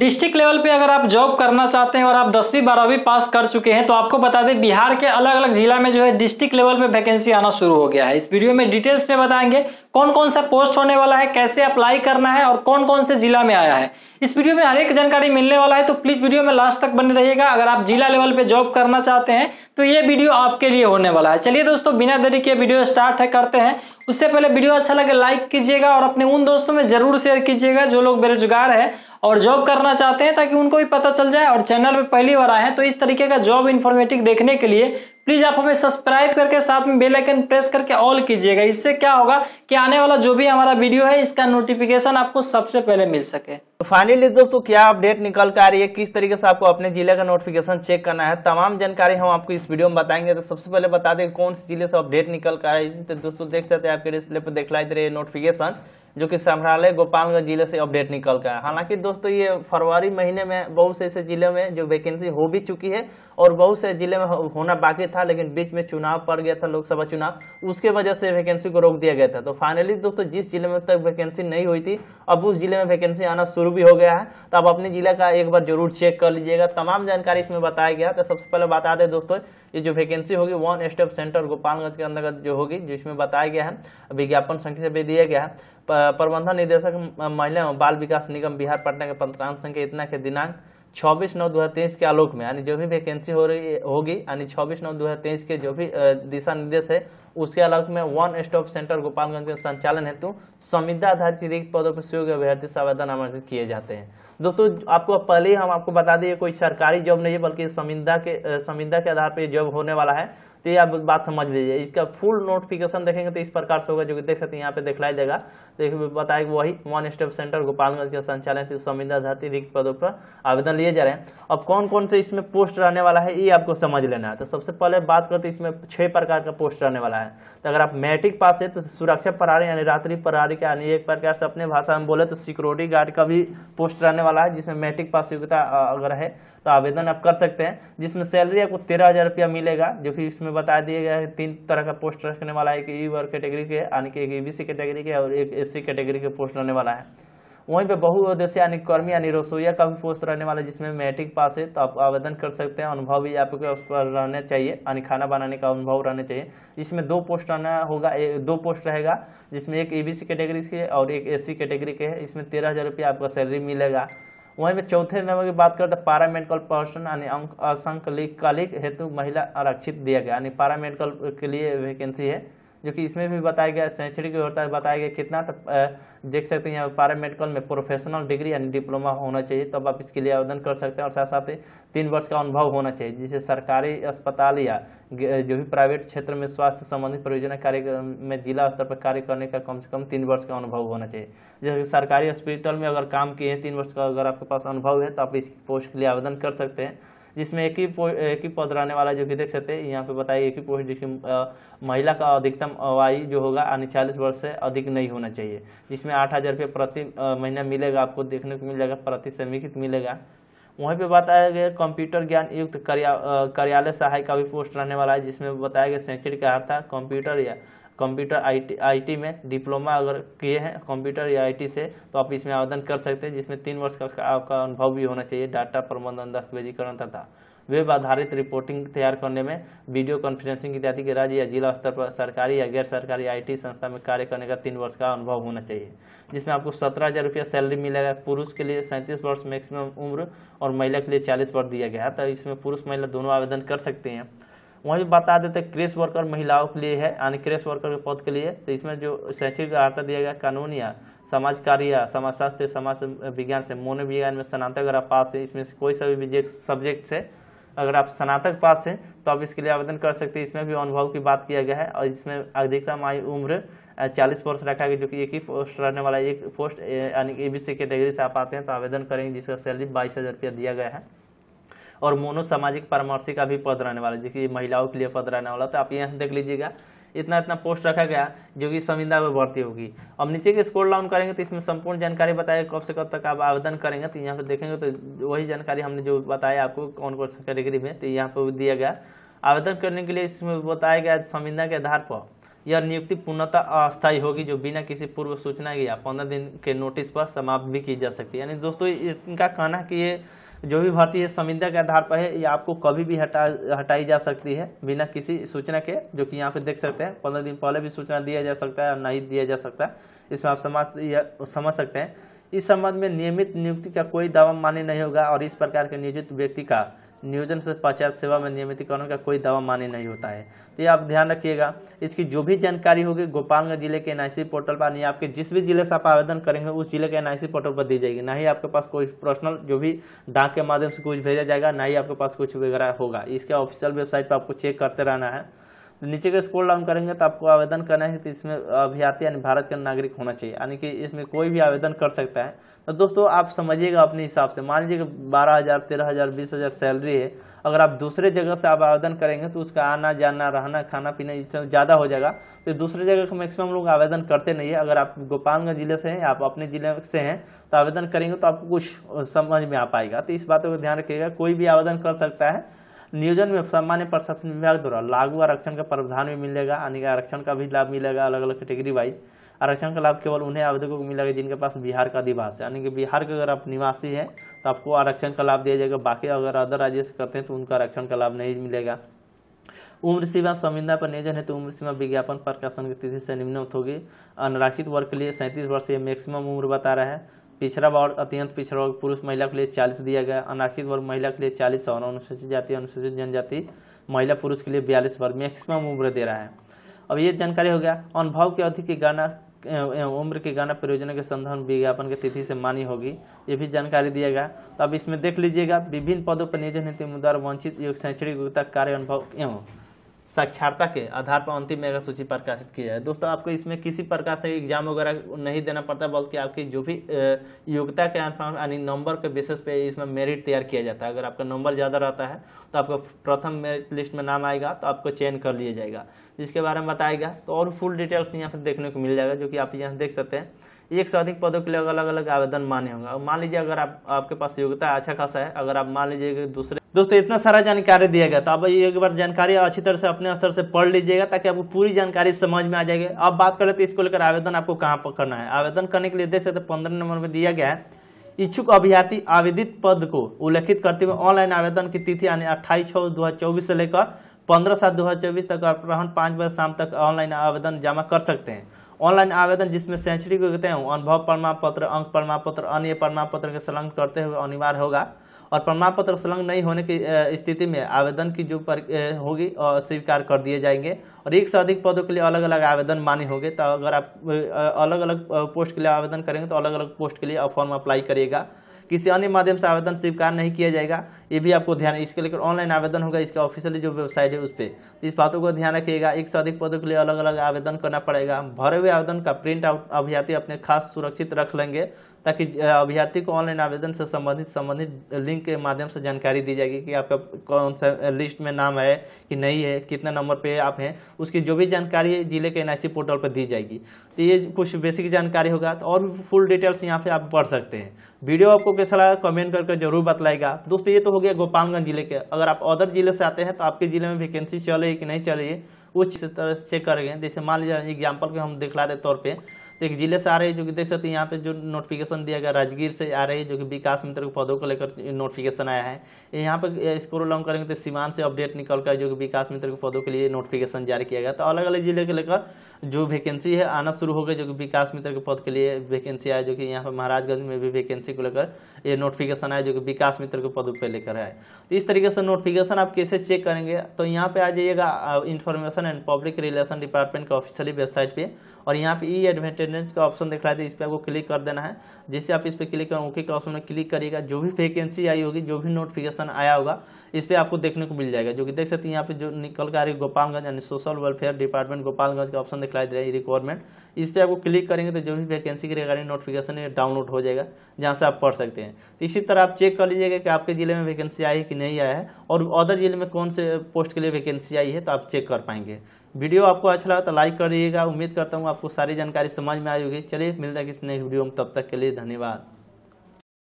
district level पे अगर आप जॉब करना चाहते हैं और आप दसवीं बारहवीं पास कर चुके हैं तो आपको बता दें बिहार के अलग अलग जिला में जो है डिस्ट्रिक्ट लेवल पे वैकेंसी आना शुरू हो गया है इस वीडियो में डिटेल्स में बताएंगे कौन कौन सा पोस्ट होने वाला है कैसे अप्लाई करना है और कौन कौन से जिला में आया है इस वीडियो में हर एक जानकारी मिलने वाला है तो प्लीज़ वीडियो में लास्ट तक बने रहिएगा अगर आप जिला लेवल पे जॉब करना चाहते हैं तो ये वीडियो आपके लिए होने वाला है चलिए दोस्तों बिना देरी के वीडियो स्टार्ट है करते हैं उससे पहले वीडियो अच्छा लगे लाइक कीजिएगा और अपने उन दोस्तों में जरूर शेयर कीजिएगा जो लोग बेरोजगार है और जॉब करना चाहते हैं ताकि उनको भी पता चल जाए और चैनल पर पहली बार आए हैं तो इस तरीके का जॉब इन्फॉर्मेटिव देखने के लिए प्लीज आप हमें सब्सक्राइब करके साथ में बेल आइकन प्रेस करके ऑल कीजिएगा इससे क्या होगा कि आने वाला जो भी हमारा वीडियो है इसका नोटिफिकेशन आपको सबसे पहले मिल सके तो फाइनली दोस्तों क्या अपडेट निकल कर आ रही है किस तरीके से आपको अपने जिले का नोटिफिकेशन चेक करना है तमाम जानकारी हम आपको इस वीडियो में बताएंगे तो सबसे पहले बता दें कौन से जिले से अपडेट निकल कर आ रही है तो दोस्तों देख सकते हैं आपके डिस्प्ले पर दिखलाई दे रही है नोटिफिकेशन जो कि संग्रहालय गोपालगंज जिले से अपडेट निकल कर हालांकि दोस्तों ये फरवरी महीने में बहुत से ऐसे जिले में जो वैकेंसी हो भी चुकी है और बहुत से जिले में होना बाकी था लेकिन बीच में चुनाव पड़ गया था लोकसभा चुनाव उसके वजह से वैकेंसी को रोक दिया गया था तो फाइनली दोस्तों जिस जिले में तक वैकेंसी नहीं हुई थी अब उस जिले में वैकेंसी आना शुरू भी हो गया है तो आप अपने जिला का एक बार जरूर चेक कर लीजिएगा तमाम जानकारी इसमें बताया गया तो सबसे पहले बता दें दोस्तों ये जो वैकेंसी होगी वन स्टेप सेंटर गोपालगंज के अंतर्गत जो होगी जिसमें बताया गया है विज्ञापन संख्या भी दिया गया है प्रबंधन निदेशक महिला बाल विकास निगम बिहार पटना के पंत्रांश संख्या इतना के दिनांक 26 नौ दो हज़ार तेईस के आलोक में यानी जो भी वैकेंसी हो रही होगी यानी 26 नौ 2023 के जो भी दिशा निर्देश है उसके आलोक में वन स्टॉप सेंटर गोपालगंज के संचालन हेतु संविदा आधारित रिक्त पदों पर सुयोग्य अभ्यर्थी आवेदन आमंत्रित किए जाते हैं दोस्तों आपको पहले ही हम आपको बता दिए कोई सरकारी जॉब नहीं है बल्कि संविदा के संविदा के आधार पर जॉब होने वाला है तो ये आप बात समझ लीजिए इसका फुल नोटिफिकेशन देखेंगे तो इस प्रकार से होगा जो कि देख सकते हैं यहाँ पे दिखलाई देगा देखिए बताया वही वन स्टॉप सेंटर गोपालगंज के संचालन संविदा आधारित रिक्त पदों पर आवेदन दिए जा रहे हैं अब कौन कौन से इसमें पोस्ट रहने वाला है ये आपको समझ लेना है तो सबसे पहले बात करते हैं इसमें छह प्रकार का पोस्ट रहने वाला है तो अगर आप मैट्रिक पास है तो सुरक्षा प्रहारी यानी रात्रि प्रहारी का यानी एक प्रकार से अपने भाषा में बोले तो सिक्योरिटी गार्ड का भी पोस्ट रहने वाला है जिसमें मैट्रिक पास योग्यता अगर है तो आवेदन आप कर सकते हैं जिसमें सैलरी आपको तेरह हज़ार रुपया मिलेगा जो कि इसमें बता दिया गया है तीन तरह का पोस्ट रखने वाला है कि ई वर्ग कैटेगरी के यानी कि एक ई बी सी कैटेगरी के और एक एस सी कैटेगरी के पोस्ट रहने वाला है वहीं पे उद्देश्य यानी कर्मी यानी रसोईया का भी पोस्ट रहने वाला जिसमें मैट्रिक पास है तो आप आवेदन कर सकते हैं अनुभव भी आपके उस पर रहना चाहिए यानी खाना बनाने का अनुभव रहना चाहिए जिसमें दो पोस्ट रहना होगा ए, दो पोस्ट रहेगा जिसमें एक सी e कैटेगरी के और एक सी कैटेगरी के है इसमें तेरह हज़ार रुपया आपका सैलरी मिलेगा वहीं पर चौथे नंबर की बात करें तो पारा मेडिकल पर्सन यानी अंक असंकलिक हेतु महिला आरक्षित दिया गया यानी पारा मेडिकल के लिए वैकेंसी है जो कि इसमें भी बताया गया शैक्षणिक योग्यता बताया गया कितना तो देख सकते हैं यहाँ मेडिकल में प्रोफेशनल डिग्री यानी डिप्लोमा होना चाहिए तब तो आप इसके लिए आवेदन कर सकते हैं और साथ साथ ही तीन वर्ष का अनुभव होना चाहिए जिसे सरकारी अस्पताल या जो भी प्राइवेट क्षेत्र में स्वास्थ्य संबंधी परियोजना कार्य में जिला स्तर पर कार्य करने का कम से कम तीन वर्ष का अनुभव होना चाहिए जैसे सरकारी हॉस्पिटल में अगर काम किए हैं तीन वर्ष का अगर आपके पास अनुभव है तो आप इस पोस्ट के लिए आवेदन कर सकते हैं जिसमें एक ही एक ही पद रहने वाला जो कि देख सकते हैं यहाँ पे बताइए एक ही पोस्ट जिसकी महिला का अधिकतम आयु जो होगा यानी चालीस वर्ष से अधिक नहीं होना चाहिए जिसमें आठ हज़ार रुपये प्रति महीना मिलेगा आपको देखने को मिलेगा प्रति समीक्षित मिलेगा वहीं पे बताया गया कंप्यूटर ज्ञान युक्त कार्यालय सहायक का भी पोस्ट रहने वाला है जिसमें बताया गया सेंचुरी का था कंप्यूटर या कंप्यूटर आईटी आईटी में डिप्लोमा अगर किए हैं कंप्यूटर या आईटी से तो आप इसमें आवेदन कर सकते हैं जिसमें तीन वर्ष का आपका अनुभव भी होना चाहिए डाटा प्रबंधन दस्तावेजीकरण तथा वेब आधारित रिपोर्टिंग तैयार करने में वीडियो कॉन्फ्रेंसिंग इत्यादि के राज्य या जिला स्तर पर सरकारी या गैर सरकारी आईटी संस्था में कार्य करने का तीन वर्ष का अनुभव होना चाहिए जिसमें आपको सत्रह हज़ार रुपया सैलरी मिलेगा पुरुष के लिए सैंतीस वर्ष मैक्सिमम उम्र और महिला के लिए चालीस वर्ष दिया गया है तो इसमें पुरुष महिला दोनों आवेदन कर सकते हैं वहीं बता देते क्रेश वर्कर महिलाओं के लिए है यानी क्रेश वर्कर के पद के लिए तो इसमें जो शैक्षिक आहारता दिया गया कानून या समाज कार्य समाजशास्त्र समाज विज्ञान से मनोविज्ञान में स्नातक अगर आप पास है इसमें से कोई सभी सब्जेक्ट से अगर आप स्नातक पास हैं तो आप इसके लिए आवेदन कर सकते हैं इसमें भी अनुभव की बात किया गया है और इसमें अधिकतम आयु उम्र चालीस वर्ष रखा गया जो कि एक ही पोस्ट रहने वाला एक पोस्ट यानी ए बी सी कैटेगरी से आप आते हैं तो आवेदन करेंगे जिसका सैलरी बाईस हज़ार रुपया दिया गया है और मोनो सामाजिक परामर्शी का भी पद रहने वाला है जो कि महिलाओं के लिए पद रहने वाला तो आप यहाँ देख लीजिएगा इतना इतना पोस्ट रखा गया जो कि संविदा में भर्ती होगी अब नीचे के स्कोर डाउन करेंगे तो इसमें संपूर्ण जानकारी बताएगा कब से कब तक आप आवेदन करेंगे तो यहाँ पर देखेंगे तो वही जानकारी हमने जो बताया आपको कौन कौन सा कैटेगरी में तो यहाँ पर दिया गया आवेदन करने के लिए इसमें बताया गया संविदा के आधार पर यह नियुक्ति पूर्णतः अस्थायी होगी जो बिना किसी पूर्व सूचना के या पंद्रह दिन के नोटिस पर समाप्त भी की जा सकती है यानी दोस्तों इनका कहना कि ये जो भी भर्ती है संविदा के आधार पर है ये आपको कभी भी हटा हटाई जा सकती है बिना किसी सूचना के जो कि यहाँ पे देख सकते हैं पंद्रह दिन पहले भी सूचना दिया जा सकता है और नहीं दिया जा सकता है इसमें आप समझ समझ सकते हैं इस संबंध में नियमित नियुक्ति का कोई दावा मान्य नहीं होगा और इस प्रकार के नियोजित व्यक्ति का नियोजन से पंचायत सेवा में नियमितीकरण का कोई दावा मान्य नहीं होता है तो ये आप ध्यान रखिएगा इसकी जो भी जानकारी होगी गोपालगंज जिले के एन पोर्टल पर नहीं आपके जिस भी जिले से आप आवेदन करेंगे उस जिले के एन पोर्टल पर दी जाएगी ना ही आपके पास कोई पर्सनल जो भी डाक के माध्यम से कुछ भेजा जाएगा ना ही आपके पास कुछ वगैरह होगा इसके ऑफिशियल वेबसाइट पर आपको चेक करते रहना है तो नीचे का स्कोर डाउन करेंगे तो आपको आवेदन करना है कि इसमें अभ्यर्थी यानी भारत का नागरिक होना चाहिए यानी कि इसमें कोई भी आवेदन कर सकता है तो दोस्तों आप समझिएगा अपने हिसाब से मान लीजिए बारह हज़ार तेरह हज़ार बीस हज़ार सैलरी है अगर आप दूसरे जगह से आप आवेदन करेंगे तो उसका आना जाना रहना खाना पीना इससे ज़्यादा हो जाएगा तो दूसरे जगह का मैक्सिमम लोग आवेदन करते नहीं है अगर आप गोपालगंज जिले से हैं आप अपने ज़िले से हैं तो आवेदन करेंगे तो आपको कुछ समझ में आ पाएगा तो इस बात को ध्यान रखिएगा कोई भी आवेदन कर सकता है नियोजन में सामान्य प्रशासन विभाग द्वारा लागू आरक्षण का प्रावधान भी मिलेगा यानी आरक्षण का भी लाभ मिलेगा अलग अलग कैटेगरी वाइज आरक्षण का लाभ केवल उन्हें आवेदकों को मिलेगा जिनके पास बिहार का अधिवास है यानी कि बिहार के अगर आप निवासी है तो आपको आरक्षण का लाभ दिया जाएगा बाकी अगर अदर राज्य से करते हैं तो उनका आरक्षण का लाभ नहीं मिलेगा उम्र सीमा संविदा पर नियोजन है तो उम्र सीमा विज्ञापन प्रकाशन की तिथि से निम्न होगी अनारक्षित वर्ग के लिए सैंतीस वर्ष ये मैक्सिमम उम्र बता रहा है पिछड़ा वर्ग अत्यंत पिछड़ा वर्ग पुरुष महिला के लिए चालीस दिया गया अनारक्षित वर्ग महिला के लिए चालीस और अनुसूचित जाति अनुसूचित जनजाति महिला पुरुष के लिए बयालीस वर्ग मैक्सिमम उम्र दे रहा है अब ये जानकारी हो गया अनुभव की अवधि की गणना उम्र की गणना प्रयोजन के संदर्भ में विज्ञापन की तिथि से मानी होगी ये भी जानकारी दिया गया तो अब इसमें देख लीजिएगा विभिन्न पदों पर नियोजन हेतु उम्मीदवार वंचित योग शैक्षणिक योग्यता कार्य अनुभव एवं साक्षरता के आधार पर अंतिम मेगा सूची प्रकाशित की जाए दोस्तों आपको इसमें किसी प्रकार से एग्जाम वगैरह नहीं देना पड़ता बल्कि आपकी जो भी योग्यता के अनुसार यानी नंबर के बेसिस पे इसमें मेरिट तैयार किया जाता है अगर आपका नंबर ज़्यादा रहता है तो आपका प्रथम मेरिट लिस्ट में नाम आएगा तो आपको चयन कर लिया जाएगा जिसके बारे में बताएगा तो और फुल डिटेल्स यहाँ पर देखने को मिल जाएगा जो कि आप यहाँ देख सकते हैं एक से अधिक पदों के लिए अलग अलग आवेदन मान्य होंगे मान लीजिए अगर आप आपके पास योग्यता अच्छा खासा है अगर आप मान लीजिए कि दूसरे दोस्तों इतना सारा जानकारी दिया गया तो अब एक बार जानकारी अच्छी तरह से अपने स्तर से पढ़ लीजिएगा ताकि आपको पूरी जानकारी समझ में आ जाएगी अब बात करें तो इसको लेकर आवेदन आपको कहाँ पर करना है आवेदन करने के लिए देख सकते पंद्रह नंबर में दिया गया है इच्छुक अभ्यर्थी आवेदित पद को उल्लेखित करते हुए ऑनलाइन आवेदन की तिथि यानी अट्ठाईस छः दो हज़ार चौबीस से लेकर पंद्रह सात दो हज़ार चौबीस तक अपराहन पाँच बजे शाम तक ऑनलाइन आवेदन जमा कर सकते हैं ऑनलाइन आवेदन जिसमें शैक्षणिक योग्यता अनुभव प्रमाण पत्र अंक प्रमाण पत्र अन्य प्रमाण पत्र के संलग्न करते हुए अनिवार्य होगा और प्रमाण पत्र संलग्न नहीं होने की स्थिति में आवेदन की जो पर होगी और स्वीकार कर दिए जाएंगे और एक से अधिक पदों के लिए अलग अलग आवेदन मान्य होंगे तो अगर आप अलग अलग पोस्ट के लिए आवेदन करेंगे तो अलग अलग पोस्ट के लिए फॉर्म अप्लाई करिएगा किसी अन्य माध्यम से आवेदन स्वीकार नहीं किया जाएगा ये भी आपको ध्यान इसके लिए ऑनलाइन आवेदन होगा इसका ऑफिशियली जो वेबसाइट है उस पर तो इस बातों को ध्यान रखिएगा एक से अधिक पदों के लिए अलग अलग आवेदन करना पड़ेगा भरे हुए आवेदन का प्रिंट आउट अभ्यर्थी अपने खास सुरक्षित रख लेंगे ताकि अभ्यर्थी को ऑनलाइन आवेदन से संबंधित संबंधित लिंक के माध्यम से जानकारी दी जाएगी कि आपका कौन सा लिस्ट में नाम है कि नहीं है कितना नंबर पे आप हैं उसकी जो भी जानकारी जिले के एन पोर्टल पर दी जाएगी तो ये कुछ बेसिक जानकारी होगा तो और फुल डिटेल्स यहाँ पर आप पढ़ सकते हैं वीडियो आपको कैसा लगा कमेंट करके जरूर बतलाएगा दोस्तों ये तो हो गया गोपालगंज जिले के अगर आप अदर जिले से आते हैं तो आपके जिले में वैकेंसी चल रही कि नहीं चल रही है उस तरह से चेक करेंगे जैसे मान लीजिए एग्जाम्पल के हम दिखला रहे तौर पर तो एक जिले से आ रही है जो कि देख सकते हैं यहाँ पे जो नोटिफिकेशन दिया गया राजगीर से आ रही है जो कि विकास मित्र के पौधों को लेकर नोटिफिकेशन आया है यहाँ पर स्क्रोल डाउन करेंगे तो सीमान से अपडेट निकल कर जो कि विकास मित्र के पौधों के लिए नोटिफिकेशन जारी किया गया तो अलग अलग जिले के लेकर जो वैकेंसी है आना शुरू हो गया जो कि विकास मित्र के पद के लिए वैकेंसी आया जो कि यहाँ पर महाराजगंज में भी वैकेंसी को लेकर ये नोटिफिकेशन आया जो कि विकास मित्र के पद पर लेकर आए तो इस तरीके से नोटिफिकेशन आप कैसे चेक करेंगे तो यहाँ पे आ जाइएगा information and public relation department का ऑफिशियली वेबसाइट पे और यहाँ पे ई एडमिटेड अटेंडेंस का ऑप्शन दिख रहा है तो इस पर आपको क्लिक कर देना है जैसे आप इस पर क्लिक करें ओके का ऑप्शन में क्लिक करिएगा जो भी वैकेंसी आई होगी जो भी नोटिफिकेशन आया होगा इस पर आपको देखने को मिल जाएगा जो कि देख सकते हैं यहाँ पे जो निकल कर आ रही गोपालगंज यानी सोशल वेलफेयर डिपार्टमेंट गोपालगंज का ऑप्शन दिखाई दे रहा है रिक्वायरमेंट इस पर आपको क्लिक करेंगे तो जो भी वैकेंसी के रिगार्डिंग नोटिफिकेशन ये डाउनलोड हो जाएगा जहाँ से आप पढ़ सकते हैं तो इसी तरह आप चेक कर लीजिएगा कि आपके जिले में वैकेंसी आई है कि नहीं आया है और अदर जिले में कौन से पोस्ट के लिए वैकेंसी आई है तो आप चेक कर पाएंगे वीडियो आपको अच्छा लगा तो लाइक कर दीजिएगा उम्मीद करता हूँ आपको सारी जानकारी समझ में आई होगी चलिए मिलता है किसी नई वीडियो में तब तक के लिए धन्यवाद